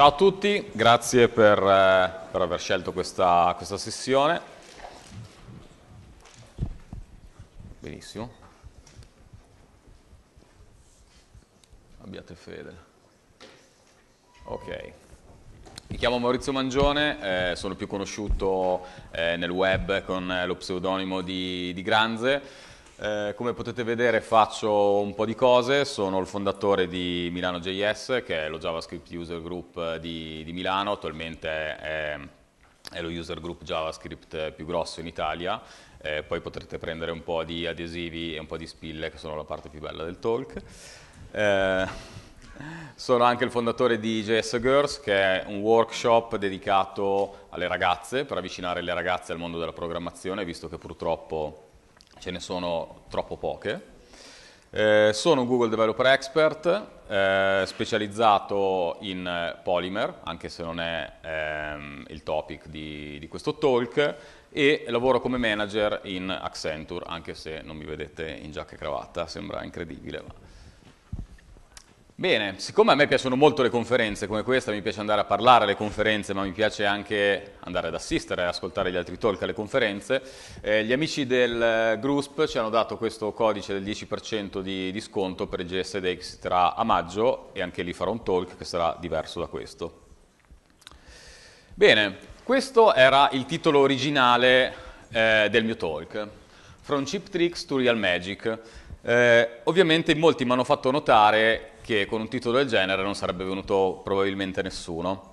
Ciao a tutti, grazie per, eh, per aver scelto questa, questa sessione. Benissimo. Abbiate fede. Ok. Mi chiamo Maurizio Mangione, eh, sono più conosciuto eh, nel web con eh, lo pseudonimo di, di Granze. Eh, come potete vedere faccio un po' di cose, sono il fondatore di Milano JS che è lo JavaScript User Group eh, di, di Milano, attualmente è, è, lo user group JavaScript eh, più grosso in Italia, eh, poi potrete prendere un po' di adesivi e un po' di spille che sono la parte più bella del talk. Eh, sono anche il fondatore di JS Girls che è un workshop dedicato alle ragazze per avvicinare le ragazze al mondo della programmazione visto che purtroppo ce ne sono troppo poche. Eh, sono un Google Developer Expert eh, specializzato in eh, Polymer, anche se non è ehm, il topic di, di, questo talk, e lavoro come manager in Accenture, anche se non mi vedete in giacca e cravatta, sembra incredibile. Ma... Bene, siccome a me piacciono molto le conferenze come questa, mi piace andare a parlare alle conferenze, ma mi piace anche andare ad assistere, e ascoltare gli altri talk alle conferenze, eh, gli amici del GRUSP ci hanno dato questo codice del 10% di, di sconto per il GSD che si terrà a maggio e anche lì farò un talk che sarà diverso da questo. Bene, questo era il titolo originale eh, del mio talk, From Chip Tricks to Real Magic. Eh, ovviamente molti mi hanno fatto notare che con un titolo del genere non sarebbe venuto probabilmente nessuno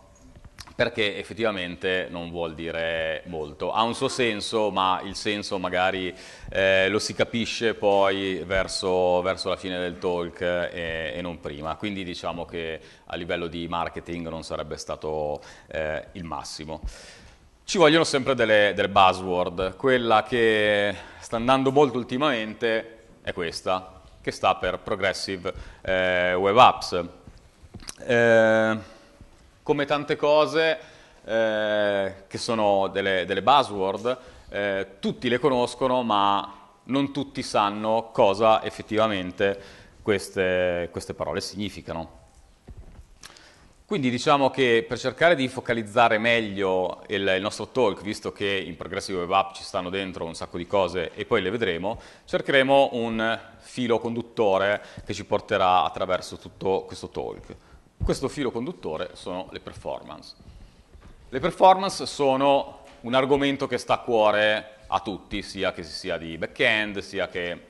perché effettivamente non vuol dire molto. Ha un suo senso, ma il senso magari eh, lo si capisce poi verso, verso, la fine del talk e, eh, e, non prima. Quindi diciamo che a livello di marketing non sarebbe stato eh, il massimo. Ci vogliono sempre delle, delle buzzword. Quella che sta andando molto ultimamente è questa, che sta per Progressive eh, Web Apps. Eh, come tante cose eh, che sono delle, delle buzzword, eh, tutti le conoscono ma non tutti sanno cosa effettivamente queste, queste parole significano. Quindi diciamo che per cercare di focalizzare meglio il, il nostro talk, visto che in Progressive Web App ci stanno dentro un sacco di cose e poi le vedremo, cercheremo un filo conduttore che ci porterà attraverso tutto questo talk. Questo filo conduttore sono le performance. Le performance sono un argomento che sta a cuore a tutti, sia che si sia di back-end, sia che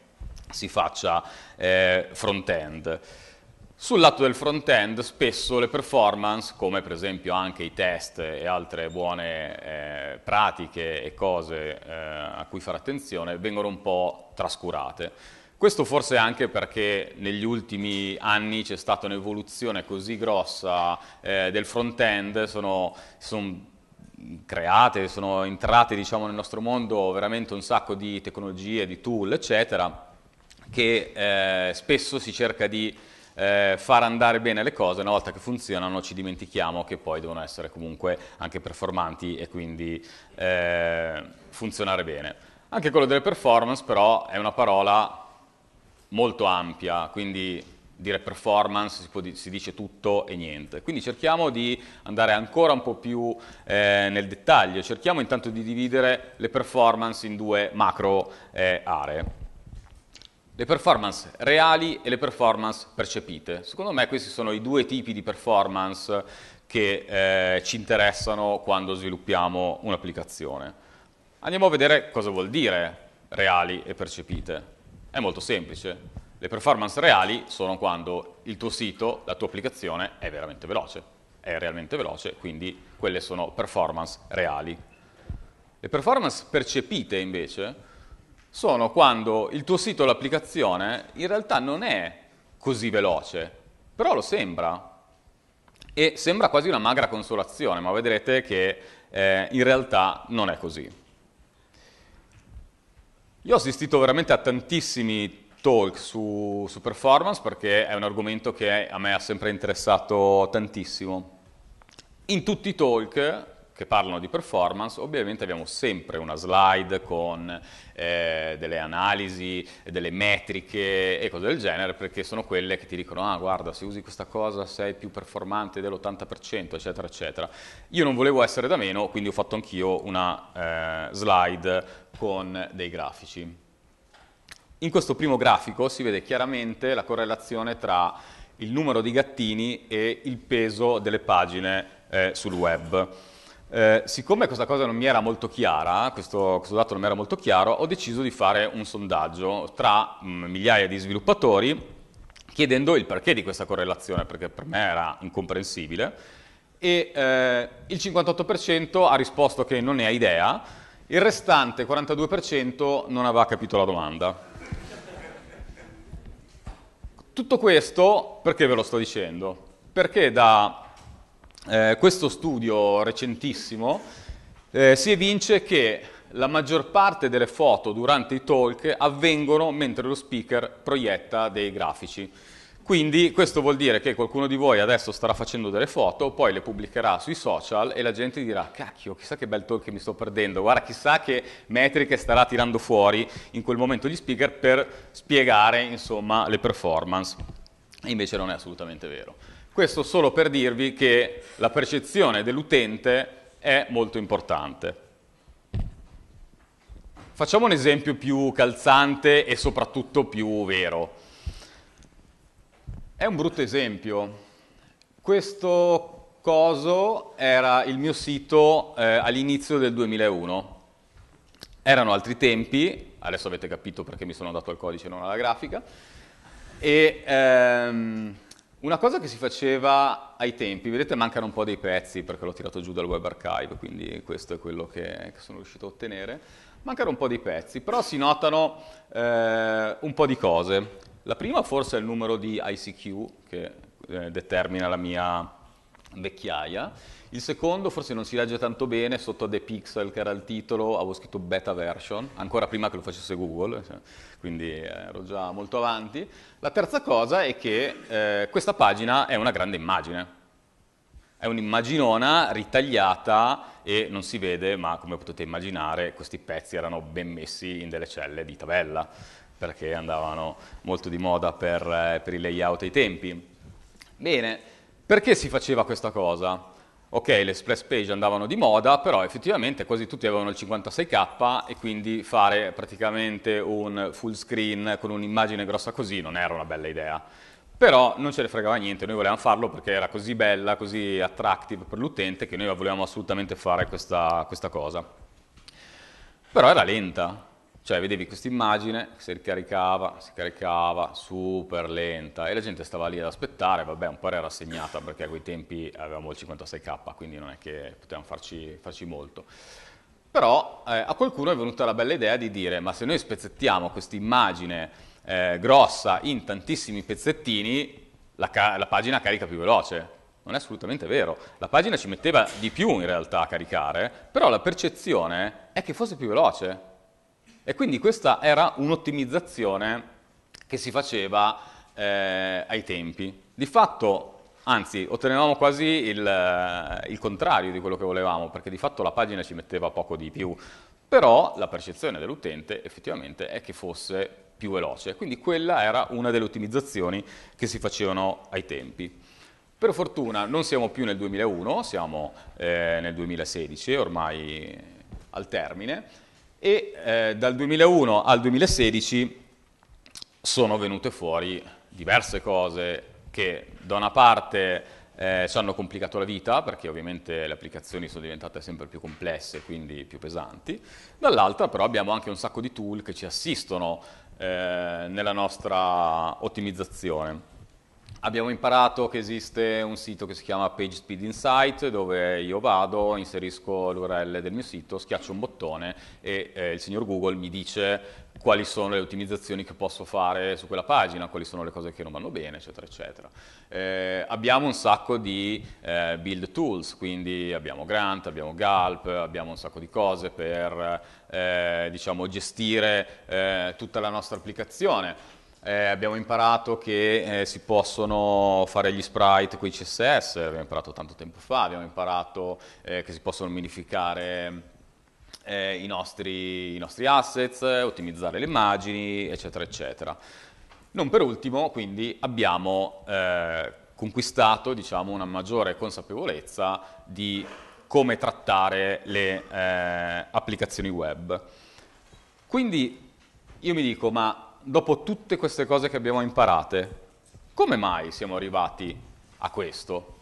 si faccia eh, front-end. Sul lato del front-end spesso le performance, come per esempio anche i test e altre buone eh, pratiche e cose eh, a cui fare attenzione, vengono un po' trascurate. Questo forse anche perché negli ultimi anni c'è stata un'evoluzione così grossa eh, del front-end, sono, sono create, sono entrate diciamo, nel nostro mondo veramente un sacco di tecnologie, di tool, eccetera, che eh, spesso si cerca di eh, far andare bene le cose, una volta che funzionano ci dimentichiamo che poi devono essere comunque anche performanti e quindi eh, funzionare bene. Anche quello delle performance però è una parola molto ampia, quindi dire performance si, può, si dice tutto e niente. Quindi cerchiamo di andare ancora un po' più eh, nel dettaglio, cerchiamo intanto di dividere le performance in due macro eh, aree. Le performance reali e le performance percepite. Secondo me questi sono i due tipi di performance che eh, ci interessano quando sviluppiamo un'applicazione. Andiamo a vedere cosa vuol dire reali e percepite. È molto semplice. Le performance reali sono quando il tuo sito, la tua applicazione è veramente veloce, è realmente veloce, quindi quelle sono performance reali. Le performance percepite invece sono quando il tuo sito, o l'applicazione, in realtà non è così veloce, però lo sembra. E sembra quasi una magra consolazione, ma vedrete che eh, in realtà non è così. Io ho assistito veramente a tantissimi talk su, su, performance perché è un argomento che a me ha sempre interessato tantissimo. In tutti i talk che parlano di performance, ovviamente abbiamo sempre una slide con eh, delle analisi, delle metriche e cose del genere, perché sono quelle che ti dicono, ah guarda, se usi questa cosa sei più performante dell'80%, eccetera, eccetera. Io non volevo essere da meno, quindi ho fatto anch'io una eh, slide con dei grafici. In questo primo grafico si vede chiaramente la correlazione tra il numero di gattini e il peso delle pagine eh, sul web. Eh, siccome questa cosa non mi era molto chiara, questo, questo, dato non mi era molto chiaro, ho deciso di fare un sondaggio tra mh, mm, migliaia di sviluppatori chiedendo il perché di questa correlazione, perché per me era incomprensibile, e eh, il 58% ha risposto che non ne ha idea, il restante 42% non aveva capito la domanda. Tutto questo perché ve lo sto dicendo? Perché da eh, questo studio recentissimo eh, si evince che la maggior parte delle foto durante i talk avvengono mentre lo speaker proietta dei grafici. Quindi questo vuol dire che qualcuno di voi adesso starà facendo delle foto, poi le pubblicherà sui social e la gente dirà cacchio, chissà che bel talk che mi sto perdendo, guarda chissà che metriche starà tirando fuori in quel momento gli speaker per spiegare insomma, le performance. E invece non è assolutamente vero. Questo solo per dirvi che la percezione dell'utente è molto importante. Facciamo un esempio più calzante e soprattutto più vero. È un brutto esempio. Questo coso era il mio sito eh, all'inizio del 2001. Erano altri tempi, adesso avete capito perché mi sono dato al codice e non alla grafica, e, ehm, una cosa che si faceva ai tempi, vedete mancano un po' dei pezzi perché l'ho tirato giù dal web archive, quindi questo è quello che, che sono riuscito a ottenere, mancano un po' dei pezzi, però si notano eh, un po' di cose. La prima forse è il numero di ICQ che eh, determina la mia vecchiaia, il secondo forse non si legge tanto bene, sotto a The Pixel che era il titolo avevo scritto beta version, ancora prima che lo facesse Google, eh, quindi eh, ero già molto avanti. La terza cosa è che eh, questa pagina è una grande immagine, è un'immaginona ritagliata e non si vede, ma come potete immaginare questi pezzi erano ben messi in delle celle di tabella, perché andavano molto di moda per, eh, per i layout ai tempi. Bene, perché si faceva questa cosa? ok, le express page andavano di moda, però effettivamente quasi tutti avevano il 56k e quindi fare praticamente un full screen con un'immagine grossa così non era una bella idea. Però non ce ne fregava niente, noi volevamo farlo perché era così bella, così attractive per l'utente che noi volevamo assolutamente fare questa, questa cosa. Però era lenta, cioè vedevi questa immagine, si ricaricava, si caricava, super lenta e la gente stava lì ad aspettare, vabbè un po' era rassegnata perché a quei tempi avevamo il 56k, quindi non è che potevamo farci, farci molto. Però eh, a qualcuno è venuta la bella idea di dire, ma se noi spezzettiamo questa immagine eh, grossa in tantissimi pezzettini, la, ca- la pagina carica più veloce, non è assolutamente vero. La pagina ci metteva di più in realtà a caricare, però la percezione è che fosse più veloce. E quindi questa era un'ottimizzazione che si faceva eh, ai tempi. Di fatto, anzi, ottenevamo quasi il, eh, il contrario di quello che volevamo, perché di fatto la pagina ci metteva poco di più, però la percezione dell'utente effettivamente è che fosse più veloce, quindi quella era una delle ottimizzazioni che si facevano ai tempi. Per fortuna non siamo più nel 2001, siamo eh, nel 2016, ormai al termine, e eh, dal 2001 al 2016 sono venute fuori diverse cose che da una parte eh, ci hanno complicato la vita perché ovviamente le applicazioni sono diventate sempre più complesse quindi più pesanti, dall'altra però abbiamo anche un sacco di tool che ci assistono eh, nella nostra ottimizzazione. Abbiamo imparato che esiste un sito che si chiama PageSpeed Insight dove io vado, inserisco l'URL del mio sito, schiaccio un bottone e eh, il signor Google mi dice quali sono le ottimizzazioni che posso fare su quella pagina, quali sono le cose che non vanno bene, eccetera, eccetera. Eh, abbiamo un sacco di eh, build tools, quindi abbiamo Grant, abbiamo Galp, abbiamo un sacco di cose per eh, diciamo, gestire eh, tutta la nostra applicazione. Eh, abbiamo imparato che eh, si possono fare gli sprite con i CSS, abbiamo imparato tanto tempo fa, abbiamo imparato eh, che si possono modificare eh, i nostri, i, nostri, assets, ottimizzare le immagini, eccetera, eccetera. Non per ultimo, quindi, abbiamo eh, conquistato diciamo, una maggiore consapevolezza di come trattare le eh, applicazioni web. Quindi io mi dico, ma dopo tutte queste cose che abbiamo imparate, come mai siamo arrivati a questo?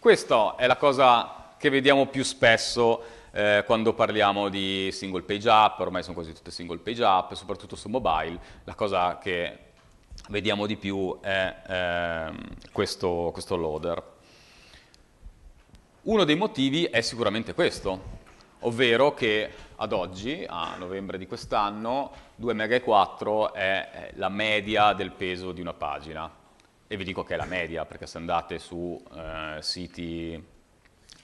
Questa è la cosa che vediamo più spesso eh, quando parliamo di single page app, ormai sono quasi tutte single page app, soprattutto su mobile, la cosa che vediamo di più è eh, questo, questo loader. Uno dei motivi è sicuramente questo, ovvero che ad oggi, a novembre di quest'anno, 2,4 è la media del peso di una pagina. E vi dico che è la media, perché se andate su eh, siti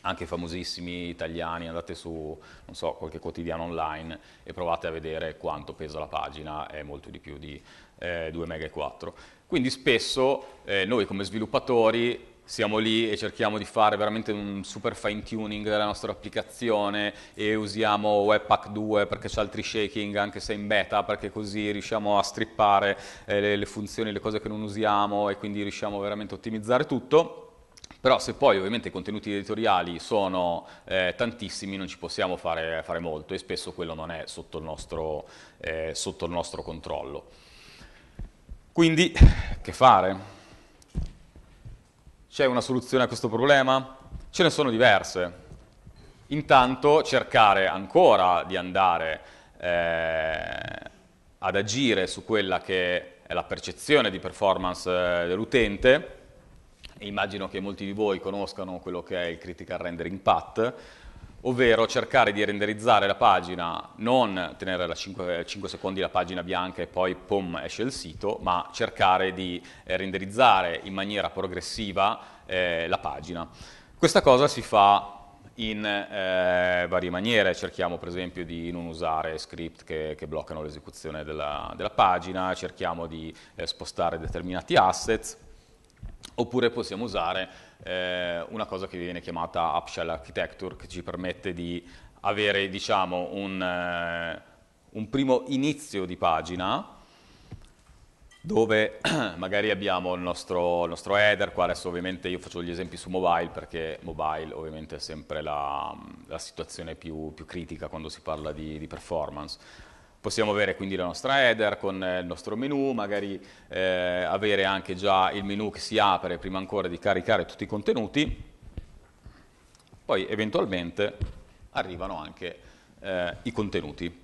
anche famosissimi italiani, andate su, non so, qualche quotidiano online e provate a vedere quanto pesa la pagina, è molto di più di eh, 2,4 Quindi spesso eh, noi come sviluppatori siamo lì e cerchiamo di fare veramente un super fine tuning della nostra applicazione e usiamo Webpack 2 perché c'è altri shaking anche se in beta perché così riusciamo a strippare eh, le, le funzioni, le cose che non usiamo e quindi riusciamo veramente a ottimizzare tutto però se poi ovviamente i contenuti editoriali sono eh, tantissimi non ci possiamo fare, fare, molto e spesso quello non è sotto il nostro, eh, sotto il nostro controllo. Quindi che fare? C'è una soluzione a questo problema? Ce ne sono diverse. Intanto cercare ancora di andare eh, ad agire su quella che è la percezione di performance eh, dell'utente. Immagino che molti di voi conoscano quello che è il Critical Rendering Path, ovvero cercare di renderizzare la pagina, non tenere 5, 5, secondi la pagina bianca e poi pom esce il sito, ma cercare di eh, renderizzare in maniera progressiva eh, la pagina. Questa cosa si fa in eh, varie maniere, cerchiamo per esempio di non usare script che, che bloccano l'esecuzione della, della, pagina, cerchiamo di eh, spostare determinati assets, Oppure possiamo usare eh, una cosa che viene chiamata Upshell Architecture, che ci permette di avere diciamo, un, eh, un primo inizio di pagina dove magari abbiamo il nostro, il nostro, header, qua adesso ovviamente io faccio gli esempi su mobile perché mobile ovviamente è sempre la, la situazione più, più, critica quando si parla di, di performance Possiamo avere quindi la nostra header con eh, il nostro menu, magari eh, avere anche già il menu che si apre prima ancora di caricare tutti i contenuti, poi eventualmente arrivano anche eh, i contenuti.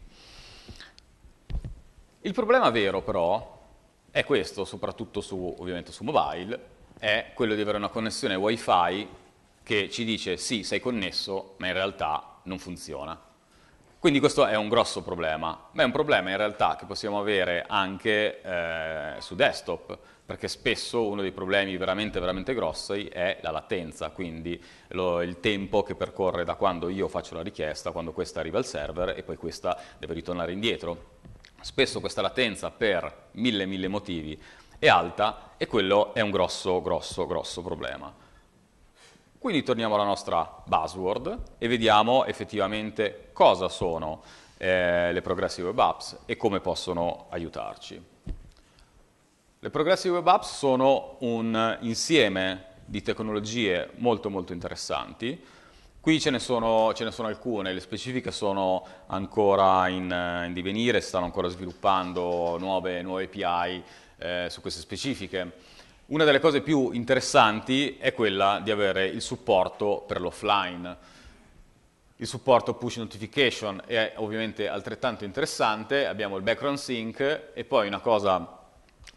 Il problema vero però è questo, soprattutto su, ovviamente su mobile, è quello di avere una connessione wifi che ci dice sì, sei connesso, ma in realtà non funziona. Quindi questo è un grosso problema, ma è un problema in realtà che possiamo avere anche eh, su desktop, perché spesso uno dei problemi veramente, veramente grossi è la latenza, quindi lo, il tempo che percorre da quando io faccio la richiesta, quando questa arriva al server e poi questa deve ritornare indietro. Spesso questa latenza per mille, mille motivi è alta e quello è un grosso, grosso, grosso problema. Quindi torniamo alla nostra buzzword e vediamo effettivamente cosa sono eh, le Progressive Web Apps e come possono aiutarci. Le Progressive Web Apps sono un insieme di tecnologie molto molto interessanti. Qui ce ne sono, ce ne sono alcune, le specifiche sono ancora in, in divenire, stanno ancora sviluppando nuove, nuove API eh, su queste specifiche. Una delle cose più interessanti è quella di avere il supporto per l'offline. Il supporto push notification è ovviamente altrettanto interessante, abbiamo il background sync e poi una cosa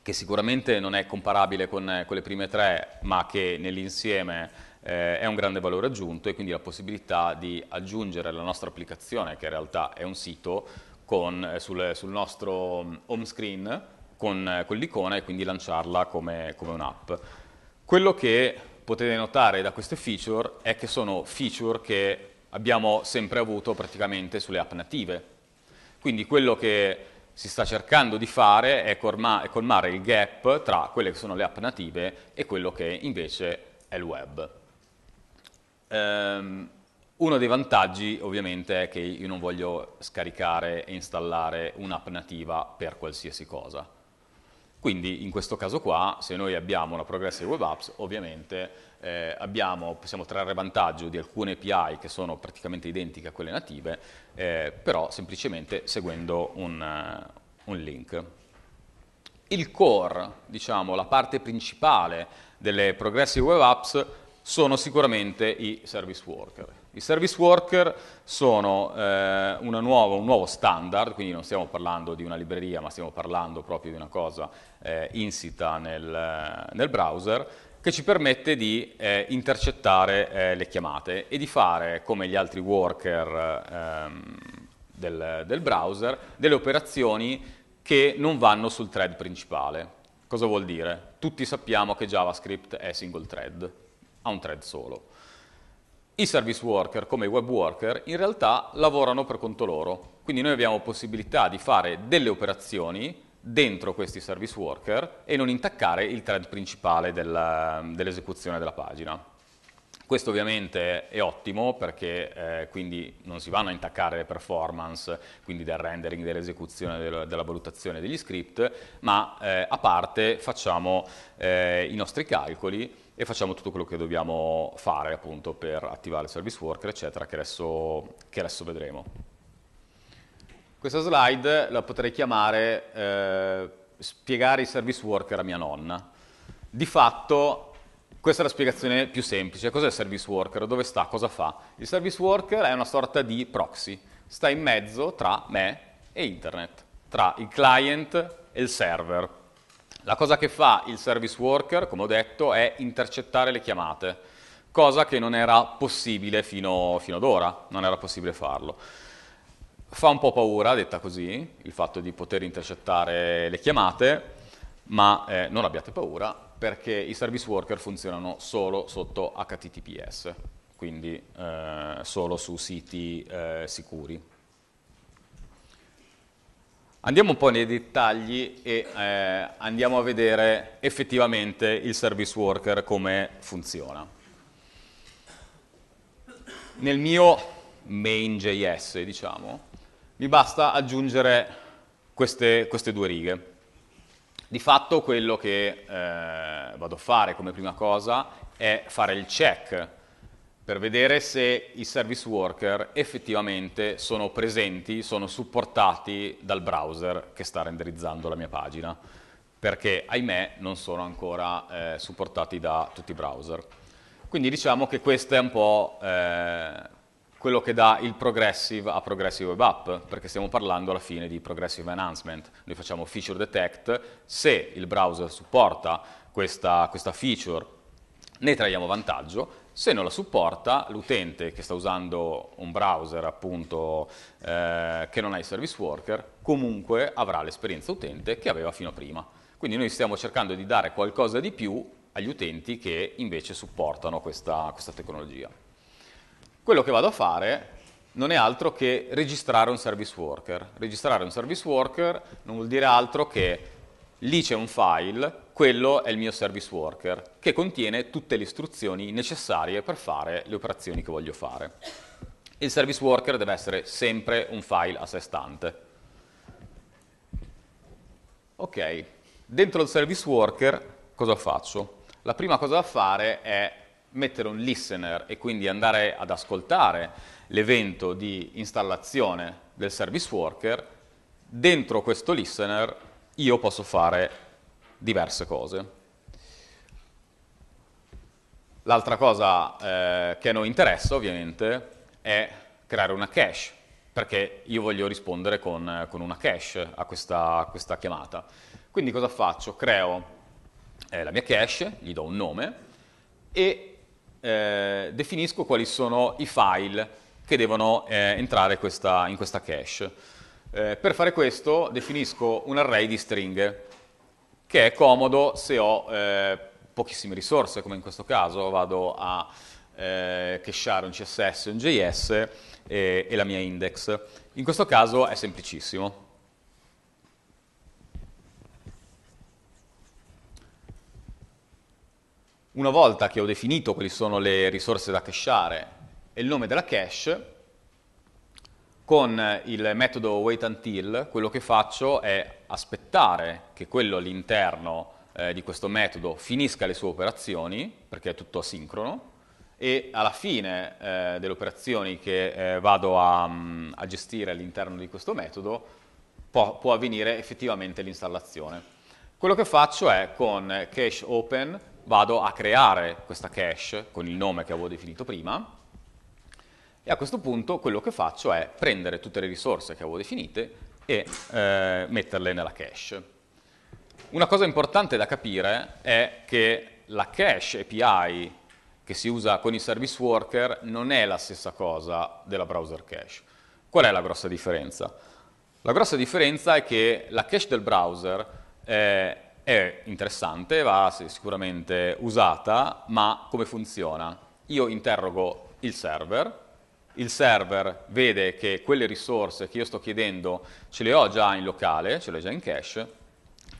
che sicuramente non è comparabile con, eh, con le prime tre, ma che nell'insieme eh, è un grande valore aggiunto e quindi la possibilità di aggiungere la nostra applicazione, che in realtà è un sito, con, eh, sul, sul nostro mm, home screen, con, con eh, l'icona e quindi lanciarla come, come un'app. Quello che potete notare da queste feature è che sono feature che abbiamo sempre avuto praticamente sulle app native. Quindi quello che si sta cercando di fare è colmare il gap tra quelle che sono le app native e quello che invece è il web. Um, uno dei vantaggi ovviamente è che io non voglio scaricare e installare un'app nativa per qualsiasi cosa. Quindi in questo caso qua, se noi abbiamo una Progressive Web Apps, ovviamente eh, abbiamo, possiamo trarre vantaggio di alcune API che sono praticamente identiche a quelle native, eh, però semplicemente seguendo un, uh, un link. Il core, diciamo, la parte principale delle Progressive Web Apps sono sicuramente i service worker. I service worker sono eh, nuova, un nuovo standard, quindi non stiamo parlando di una libreria, ma stiamo parlando proprio di una cosa eh, insita nel, nel, browser che ci permette di eh, intercettare eh, le chiamate e di fare, come gli altri worker ehm, del, del browser, delle operazioni che non vanno sul thread principale. Cosa vuol dire? Tutti sappiamo che JavaScript è single thread, ha un thread solo. I service worker, come i web worker, in realtà lavorano per conto loro, quindi noi abbiamo possibilità di fare delle operazioni dentro questi service worker e non intaccare il thread principale dell'esecuzione dell della pagina. Questo ovviamente è ottimo perché eh, quindi non si vanno a intaccare le performance, quindi del rendering, dell'esecuzione, del, della valutazione degli script, ma eh, a parte facciamo eh, i nostri calcoli e facciamo tutto quello che dobbiamo fare appunto per attivare il service worker eccetera che adesso, che adesso vedremo. Questa slide la potrei chiamare eh, spiegare i service worker a mia nonna. Di fatto questa è la spiegazione più semplice. Cos'è il service worker? Dove sta? Cosa fa? Il service worker è una sorta di proxy. Sta in mezzo tra me e internet, tra il client e il server. La cosa che fa il service worker, come ho detto, è intercettare le chiamate, cosa che non era possibile fino, fino ad ora, non era possibile farlo. Fa un po' paura, detta così, il fatto di poter intercettare le chiamate, ma eh, non abbiate paura perché i service worker funzionano solo sotto HTTPS, quindi eh, solo su siti eh, sicuri. Andiamo un po' nei dettagli e eh, andiamo a vedere effettivamente il service worker come funziona. Nel mio main.js, diciamo, mi basta aggiungere queste, queste due righe. Di fatto quello che eh, vado a fare come prima cosa è fare il check per vedere se i service worker effettivamente sono presenti, sono supportati dal browser che sta renderizzando la mia pagina, perché ahimè non sono ancora eh, supportati da tutti i browser. Quindi diciamo che questa è un po' eh, quello che dà il progressive a progressive web app, perché stiamo parlando alla fine di progressive enhancement. Noi facciamo feature detect, se il browser supporta questa, questa feature ne traiamo vantaggio, se non la supporta l'utente che sta usando un browser appunto eh, che non ha i service worker comunque avrà l'esperienza utente che aveva fino a prima. Quindi noi stiamo cercando di dare qualcosa di più agli utenti che invece supportano questa, questa tecnologia quello che vado a fare non è altro che registrare un service worker. Registrare un service worker non vuol dire altro che lì c'è un file, quello è il mio service worker, che contiene tutte le istruzioni necessarie per fare le operazioni che voglio fare. Il service worker deve essere sempre un file a sé stante. Ok, dentro il service worker cosa faccio? La prima cosa da fare è mettere un listener e quindi andare ad ascoltare l'evento di installazione del service worker, dentro questo listener io posso fare diverse cose. L'altra cosa eh, che noi interessa ovviamente è creare una cache, perché io voglio rispondere con, con una cache a questa, a questa, chiamata. Quindi cosa faccio? Creo eh, la mia cache, gli do un nome e eh, definisco quali sono i file che devono eh, entrare questa, in questa cache. Eh, per fare questo definisco un array di stringhe, che è comodo se ho eh, pochissime risorse, come in questo caso vado a eh, cacheare un CSS, un JS e, e la mia index. In questo caso è semplicissimo. Una volta che ho definito quali sono le risorse da cacheare e il nome della cache, con il metodo wait until quello che faccio è aspettare che quello all'interno eh, di questo metodo finisca le sue operazioni, perché è tutto asincrono, e alla fine eh, delle operazioni che eh, vado a, mm, a gestire all'interno di questo metodo può, può avvenire effettivamente l'installazione. Quello che faccio è con cache open vado a creare questa cache con il nome che avevo definito prima e a questo punto quello che faccio è prendere tutte le risorse che avevo definite e eh, metterle nella cache. Una cosa importante da capire è che la cache API che si usa con i service worker non è la stessa cosa della browser cache. Qual è la grossa differenza? La grossa differenza è che la cache del browser eh, è interessante, va sicuramente usata, ma come funziona? Io interrogo il server, il server vede che quelle risorse che io sto chiedendo ce le ho già in locale, ce le ho già in cache,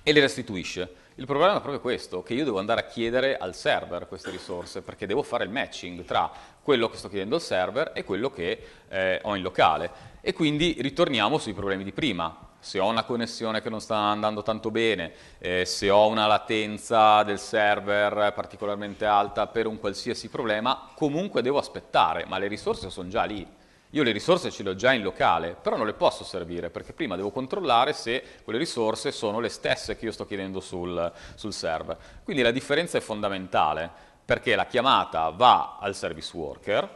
e le restituisce. Il problema è proprio questo, che io devo andare a chiedere al server queste risorse, perché devo fare il matching tra quello che sto chiedendo al server e quello che eh, ho in locale. E quindi ritorniamo sui problemi di prima se ho una connessione che non sta andando tanto bene, eh, se ho una latenza del server particolarmente alta per un qualsiasi problema, comunque devo aspettare, ma le risorse sono già lì. Io le risorse ce le ho già in locale, però non le posso servire perché prima devo controllare se quelle risorse sono le stesse che io sto chiedendo sul, sul server. Quindi la differenza è fondamentale perché la chiamata va al service worker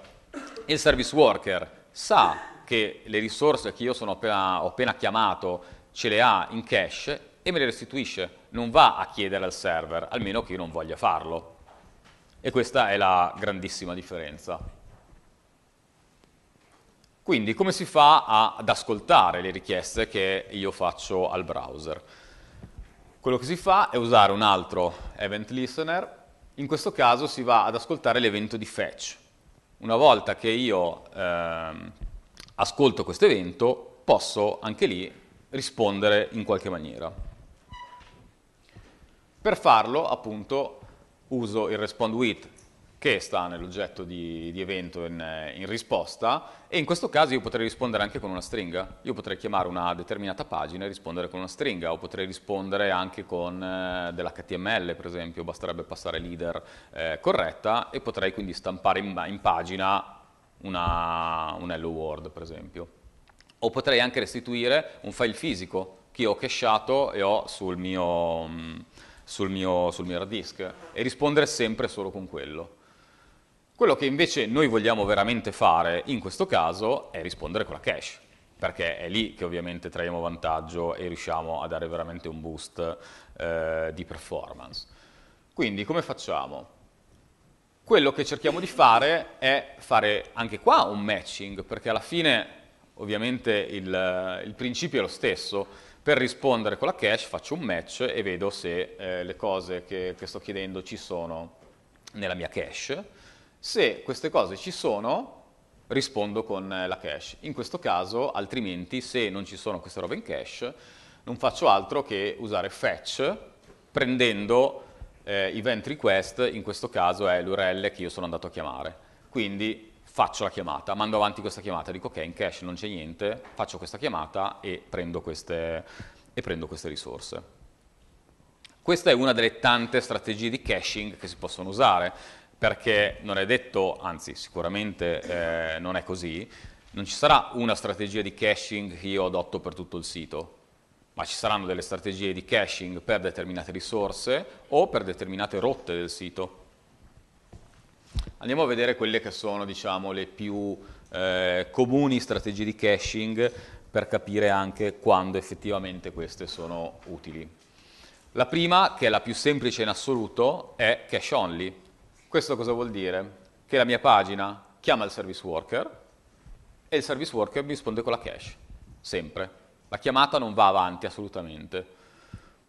e il service worker sa che le risorse che io appena, ho appena chiamato ce le ha in cache e me le restituisce, non va a chiedere al server, almeno che io non voglia farlo. E questa è la grandissima differenza. Quindi come si fa ad ascoltare le richieste che io faccio al browser? Quello che si fa è usare un altro event listener, in questo caso si va ad ascoltare l'evento di fetch. Una volta che io ehm, ascolto questo evento, posso anche lì rispondere in qualche maniera. Per farlo, appunto, uso il respond with che sta nell'oggetto di, di, evento in, in, risposta e in questo caso io potrei rispondere anche con una stringa. Io potrei chiamare una determinata pagina e rispondere con una stringa o potrei rispondere anche con eh, dell'HTML, per esempio, basterebbe passare leader eh, corretta e potrei quindi stampare in, in pagina una, un hello world per esempio. O potrei anche restituire un file fisico che ho cacheato e ho sul mio, mm, sul mio, sul mio hard disk e rispondere sempre solo con quello. Quello che invece noi vogliamo veramente fare in questo caso è rispondere con la cache, perché è lì che ovviamente traiamo vantaggio e riusciamo a dare veramente un boost eh, di performance. Quindi come facciamo? Quello che cerchiamo di fare è fare anche qua un matching, perché alla fine ovviamente il, il principio è lo stesso. Per rispondere con la cache faccio un match e vedo se eh, le cose che, che sto chiedendo ci sono nella mia cache. Se queste cose ci sono, rispondo con eh, la cache. In questo caso, altrimenti, se non ci sono queste robe in cache, non faccio altro che usare fetch prendendo eh, event request in questo caso è l'URL che io sono andato a chiamare. Quindi faccio la chiamata, mando avanti questa chiamata, dico ok, in cache non c'è niente, faccio questa chiamata e prendo queste, e prendo queste risorse. Questa è una delle tante strategie di caching che si possono usare, perché non è detto, anzi sicuramente eh, non è così, non ci sarà una strategia di caching che io adotto per tutto il sito, ma ci saranno delle strategie di caching per determinate risorse o per determinate rotte del sito. Andiamo a vedere quelle che sono diciamo, le più eh, comuni strategie di caching per capire anche quando effettivamente queste sono utili. La prima, che è la più semplice in assoluto, è cache only. Questo cosa vuol dire? Che la mia pagina chiama il service worker e il service worker mi risponde con la cache, sempre. La chiamata non va avanti assolutamente.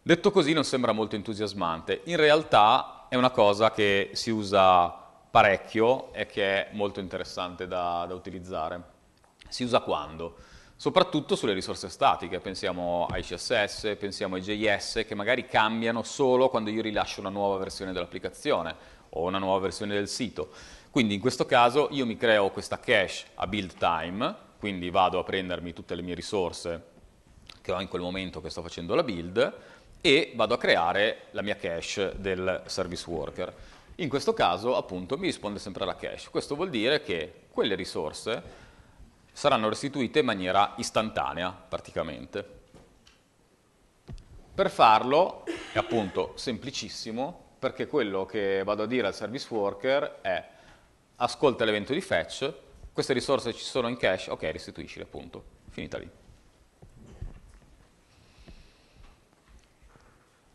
Detto così non sembra molto entusiasmante, in realtà è una cosa che si usa parecchio e che è molto interessante da, da utilizzare. Si usa quando? Soprattutto sulle risorse statiche, pensiamo ai CSS, pensiamo ai JS che magari cambiano solo quando io rilascio una nuova versione dell'applicazione o una nuova versione del sito. Quindi in questo caso io mi creo questa cache a build time, quindi vado a prendermi tutte le mie risorse che ho in quel momento che sto facendo la build e vado a creare la mia cache del service worker. In questo caso appunto mi risponde sempre la cache, questo vuol dire che quelle risorse saranno restituite in maniera istantanea praticamente. Per farlo è appunto semplicissimo perché quello che vado a dire al service worker è ascolta l'evento di fetch, queste risorse ci sono in cache, ok restituiscile appunto, finita lì.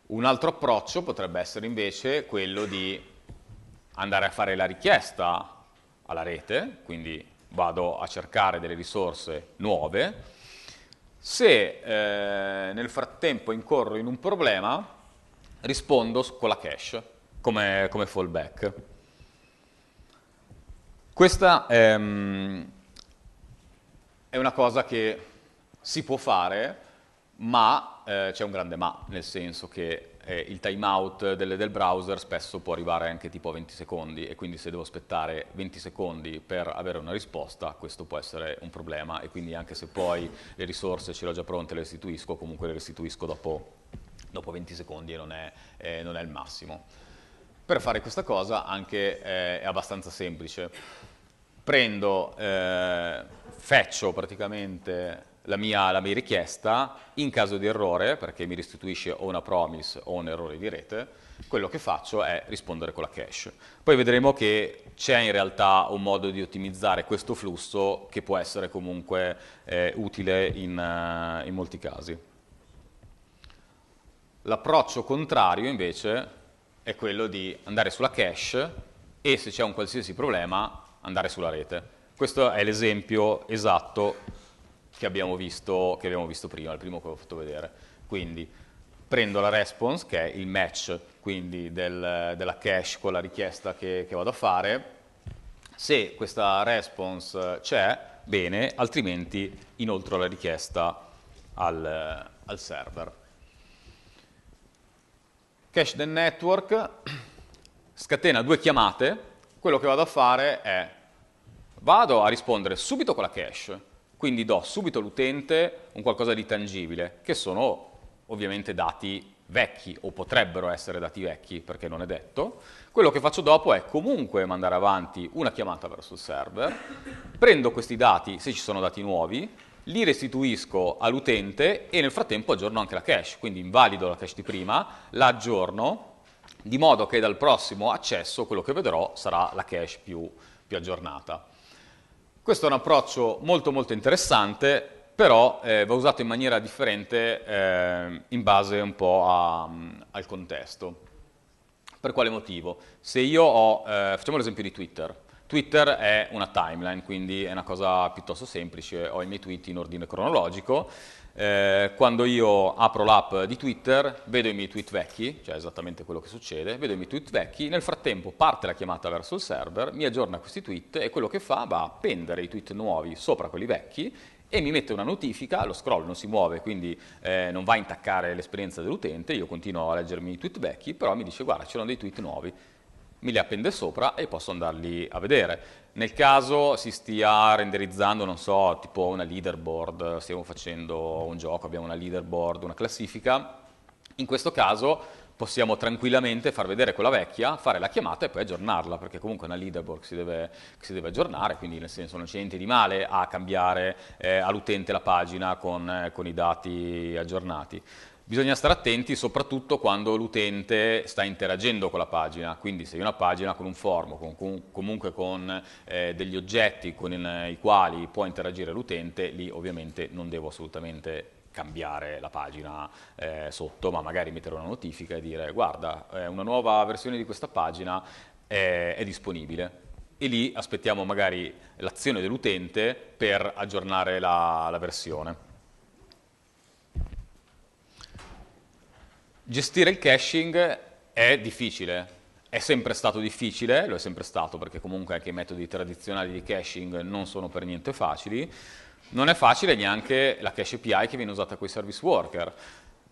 Un altro approccio potrebbe essere invece quello di andare a fare la richiesta alla rete, quindi vado a cercare delle risorse nuove. Se eh, nel frattempo incorro in un problema, rispondo con la cache come, come fallback. Questa ehm, è una cosa che si può fare ma eh, c'è un grande ma, nel senso che eh, il timeout del, del, browser spesso può arrivare anche tipo a 20 secondi e quindi se devo aspettare 20 secondi per avere una risposta questo può essere un problema e quindi anche se poi le risorse ce le ho già pronte le restituisco, comunque le restituisco dopo, dopo 20 secondi e non è, eh, non è, il massimo. Per fare questa cosa anche eh, è abbastanza semplice. Prendo, eh, faccio praticamente la mia, la mia richiesta, in caso di errore, perché mi restituisce o una promise o un errore di rete, quello che faccio è rispondere con la cache. Poi vedremo che c'è in realtà un modo di ottimizzare questo flusso che può essere comunque eh, utile in, eh, in molti casi. L'approccio contrario invece è quello di andare sulla cache e se c'è un qualsiasi problema andare sulla rete. Questo è l'esempio esatto che abbiamo, visto, che abbiamo visto prima, il primo che ho fatto vedere. Quindi prendo la response, che è il match quindi del, della cache con la richiesta che, che vado a fare, se questa response c'è, bene, altrimenti inoltre la richiesta al, al server. Cache del network scatena due chiamate, quello che vado a fare è vado a rispondere subito con la cache, quindi do subito all'utente un qualcosa di tangibile, che sono ovviamente dati vecchi o potrebbero essere dati vecchi perché non è detto, quello che faccio dopo è comunque mandare avanti una chiamata verso il server, prendo questi dati se ci sono dati nuovi, li restituisco all'utente e nel frattempo aggiorno anche la cache, quindi invalido la cache di prima, la aggiorno di modo che dal prossimo accesso quello che vedrò sarà la cache più, più aggiornata. Questo è un approccio molto molto interessante, però eh, va usato in maniera differente eh, in base un po' a, mm, al contesto. Per quale motivo? Se io ho, eh, facciamo l'esempio di Twitter. Twitter è una timeline, quindi è una cosa piuttosto semplice, ho i miei tweet in ordine cronologico, eh, quando io apro l'app di Twitter, vedo i miei tweet vecchi, cioè esattamente quello che succede, vedo i miei tweet vecchi, nel frattempo parte la chiamata verso il server, mi aggiorna questi tweet e quello che fa va a pendere i tweet nuovi sopra quelli vecchi e mi mette una notifica, lo scroll non si muove, quindi eh, non va a intaccare l'esperienza dell'utente, io continuo a leggermi i tweet vecchi, però mi dice guarda c'erano dei tweet nuovi, mi le appende sopra e posso andarli a vedere. Nel caso si stia renderizzando, non so, tipo una leaderboard, stiamo facendo un gioco, abbiamo una leaderboard, una classifica, in questo caso possiamo tranquillamente far vedere quella vecchia, fare la chiamata e poi aggiornarla, perché comunque è una leaderboard che si deve, che si deve aggiornare, quindi nel senso non c'è niente di male a cambiare eh, all'utente la pagina con, eh, con i dati aggiornati. Bisogna stare attenti soprattutto quando l'utente sta interagendo con la pagina, quindi se è una pagina con un form, con, comunque con eh, degli oggetti con i quali può interagire l'utente, lì ovviamente non devo assolutamente cambiare la pagina eh, sotto, ma magari mettere una notifica e dire guarda, eh, una nuova versione di questa pagina eh, è disponibile, e lì aspettiamo magari l'azione dell'utente per aggiornare la, la versione. Gestire il caching è difficile, è sempre stato difficile, lo è sempre stato perché comunque anche i metodi tradizionali di caching non sono per niente facili, non è facile neanche la cache API che viene usata con i service worker.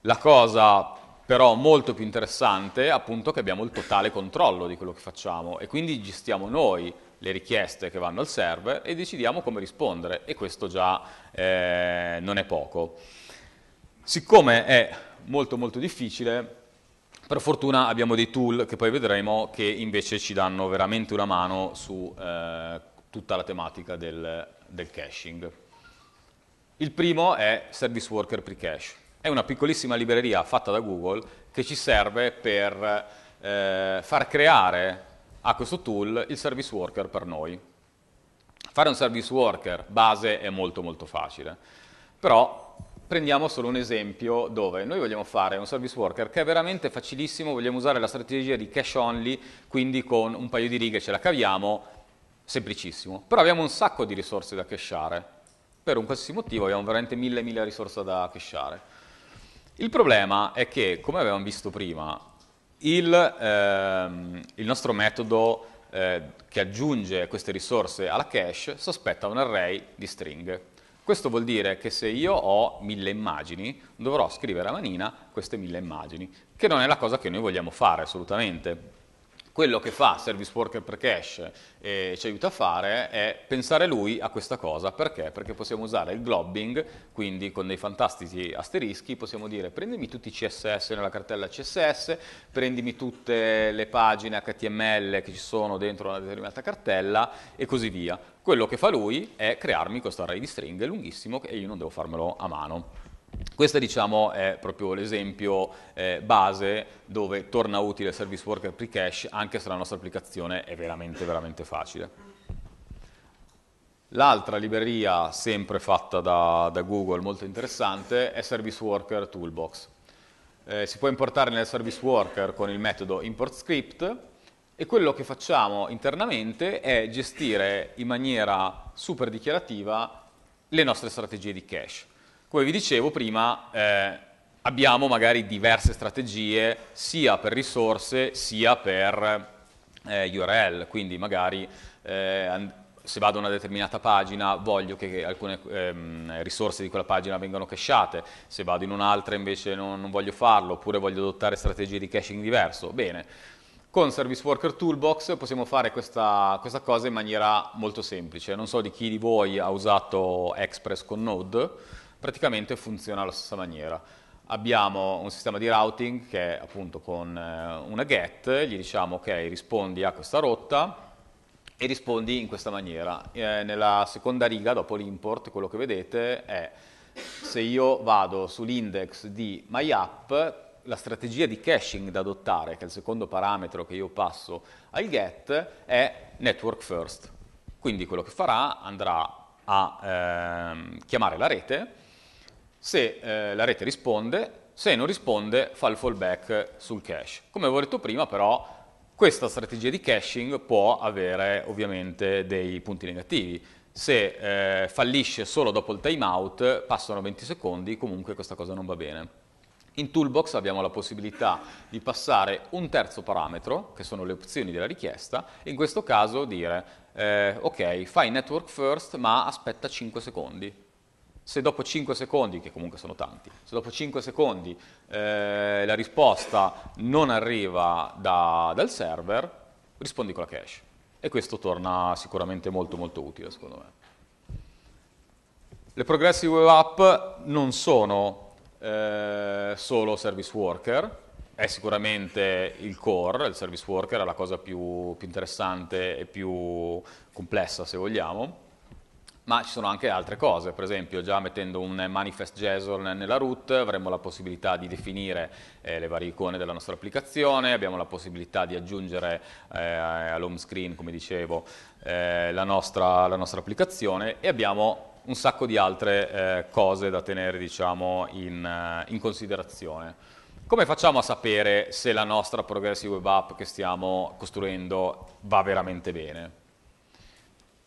La cosa però molto più interessante è appunto che abbiamo il totale controllo di quello che facciamo e quindi gestiamo noi le richieste che vanno al server e decidiamo come rispondere e questo già eh, non è poco. Siccome è molto molto difficile, per fortuna abbiamo dei tool che poi vedremo che invece ci danno veramente una mano su eh, tutta la tematica del, del caching. Il primo è Service Worker Precache. È una piccolissima libreria fatta da Google che ci serve per eh, far creare a questo tool il service worker per noi. Fare un service worker base è molto molto facile, però Prendiamo solo un esempio dove noi vogliamo fare un service worker che è veramente facilissimo, vogliamo usare la strategia di cache only, quindi con un paio di righe ce la caviamo, semplicissimo. Però abbiamo un sacco di risorse da cacheare, per un qualsiasi motivo abbiamo veramente mille mille risorse da cacheare. Il problema è che, come avevamo visto prima, il, ehm, il nostro metodo eh, che aggiunge queste risorse alla cache sospetta un array di stringhe questo vuol dire che se io ho mille immagini, dovrò scrivere a manina queste mille immagini, che non è la cosa che noi vogliamo fare assolutamente. Quello che fa Service Worker per Cache e ci aiuta a fare è pensare lui a questa cosa. Perché? Perché possiamo usare il globbing, quindi con dei fantastici asterischi possiamo dire prendimi tutti i CSS nella cartella CSS, prendimi tutte le pagine HTML che ci sono dentro una determinata cartella e così via. Quello che fa lui è crearmi questo array di string lunghissimo e io non devo farmelo a mano. Questo diciamo, è proprio l'esempio eh, base dove torna utile service worker pre-cache anche se la nostra applicazione è veramente veramente facile. L'altra libreria, sempre fatta da, da, Google, molto interessante, è Service Worker Toolbox. Eh, si può importare nel Service Worker con il metodo import script e quello che facciamo internamente è gestire in maniera super dichiarativa le nostre strategie di cache. Come vi dicevo prima, eh, abbiamo magari diverse strategie sia per risorse sia per eh, URL, quindi magari eh, se vado a una determinata pagina voglio che alcune ehm, risorse di quella pagina vengano cacheate, se vado in un'altra invece non, non voglio farlo, oppure voglio adottare strategie di caching diverso. Bene, con Service Worker Toolbox possiamo fare questa, questa, cosa in maniera molto semplice. Non so di chi di voi ha usato Express con Node, praticamente funziona alla stessa maniera. Abbiamo un sistema di routing che è appunto con eh, una get, gli diciamo ok rispondi a questa rotta e rispondi in questa maniera. Eh, nella seconda riga, dopo l'import, quello che vedete è se io vado sull'index di MyApp la strategia di caching da adottare, che è il secondo parametro che io passo al get, è network first. Quindi quello che farà andrà a eh, chiamare la rete, se eh, la rete risponde, se non risponde fa il fallback sul cache. Come avevo detto prima però, questa strategia di caching può avere ovviamente dei punti negativi. Se eh, fallisce solo dopo il timeout, passano 20 secondi, comunque questa cosa non va bene. In Toolbox abbiamo la possibilità di passare un terzo parametro, che sono le opzioni della richiesta, e in questo caso dire, eh, ok, fai network first ma aspetta 5 secondi, se dopo 5 secondi, che comunque sono tanti, se dopo 5 secondi eh, la risposta non arriva da, dal server, rispondi con la cache. E questo torna sicuramente molto molto utile, secondo me. Le progressive web app non sono eh, solo service worker, è sicuramente il core, il service worker è la cosa più, più interessante e più complessa se vogliamo, ma ci sono anche altre cose, per esempio già mettendo un manifest JSON nella root avremo la possibilità di definire eh, le varie icone della nostra applicazione, abbiamo la possibilità di aggiungere eh, all'home screen, come dicevo, eh, la, nostra, la nostra applicazione e abbiamo un sacco di altre eh, cose da tenere diciamo, in, eh, in, considerazione. Come facciamo a sapere se la nostra Progressive Web App che stiamo costruendo va veramente bene?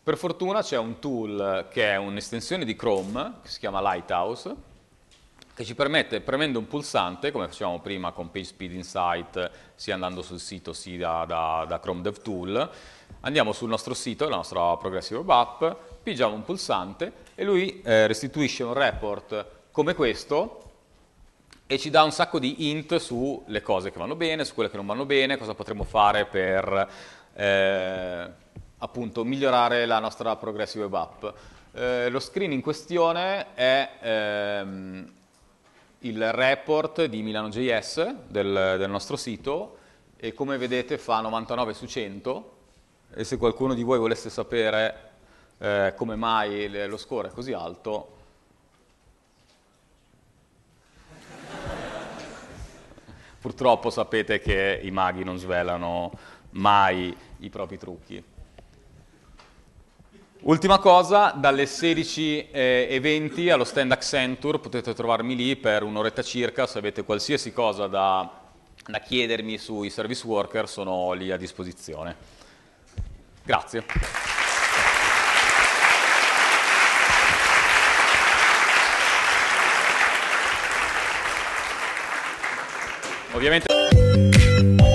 Per fortuna c'è un tool che è un'estensione di Chrome, che si chiama Lighthouse, che ci permette, premendo un pulsante, come facevamo prima con PageSpeed Insight, sia andando sul sito sia da, da, da Chrome DevTool, Andiamo sul nostro sito, la nostra Progressive Web App, pigiamo un pulsante e lui eh, restituisce un report come questo e ci dà un sacco di int sulle cose che vanno bene, su quelle che non vanno bene, cosa potremmo fare per eh, appunto migliorare la nostra Progressive Web App. Eh, lo screen in questione è ehm, il report di Milano.js del, del nostro sito e come vedete fa 99 su 100 e se qualcuno di voi volesse sapere eh, come mai lo score è così alto, purtroppo sapete che i maghi non svelano mai i propri trucchi. Ultima cosa, dalle 16.20 eh, allo stand Accenture potete trovarmi lì per un'oretta circa, se avete qualsiasi cosa da, da chiedermi sui service worker sono lì a disposizione. Grazie. Ovviamente...